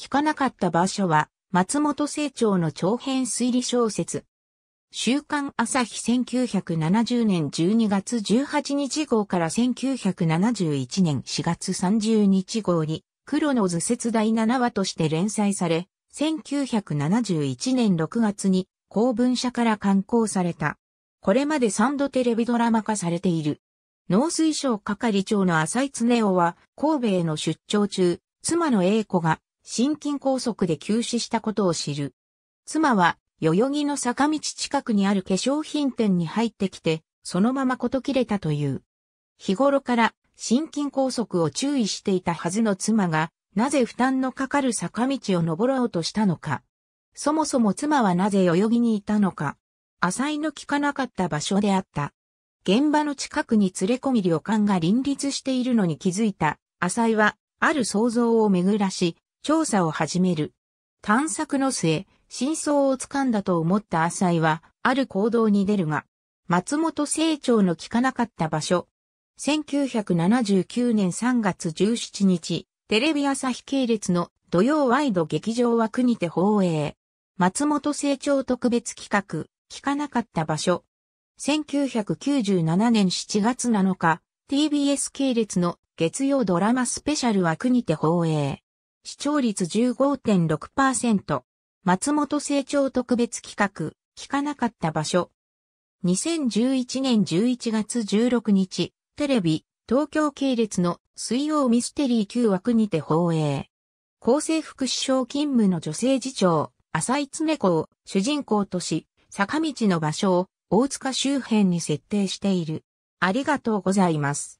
聞かなかった場所は、松本清張の長編推理小説。週刊朝日1970年12月18日号から1971年4月30日号に、黒の図説第7話として連載され、1971年6月に公文社から刊行された。これまで3度テレビドラマ化されている。農水省係長の浅井恒夫は神戸への出張中、妻の英子が心筋梗塞で急死したことを知る。妻は、代々木の坂道近くにある化粧品店に入ってきて、そのままこと切れたという。日頃から心筋梗塞を注意していたはずの妻が、なぜ負担のかかる坂道を登ろうとしたのか。そもそも妻はなぜ代々木にいたのか。浅井の効かなかった場所であった。現場の近くに連れ込み旅館が林立しているのに気づいた。浅井は、ある想像を巡らし、調査を始める。探索の末、真相をつかんだと思った浅井は、ある行動に出るが、松本清張の聞かなかった場所。1979年3月17日、テレビ朝日系列の土曜ワイド劇場枠にて放映。松本清張特別企画、聞かなかった場所。1997年7月7日、TBS 系列の月曜ドラマスペシャル枠にて放映。視聴率15.6%。松本成長特別企画、聞かなかった場所。2011年11月16日、テレビ、東京系列の水曜ミステリー9枠にて放映。厚生副首相勤務の女性次長、浅井恒子を主人公とし、坂道の場所を大塚周辺に設定している。ありがとうございます。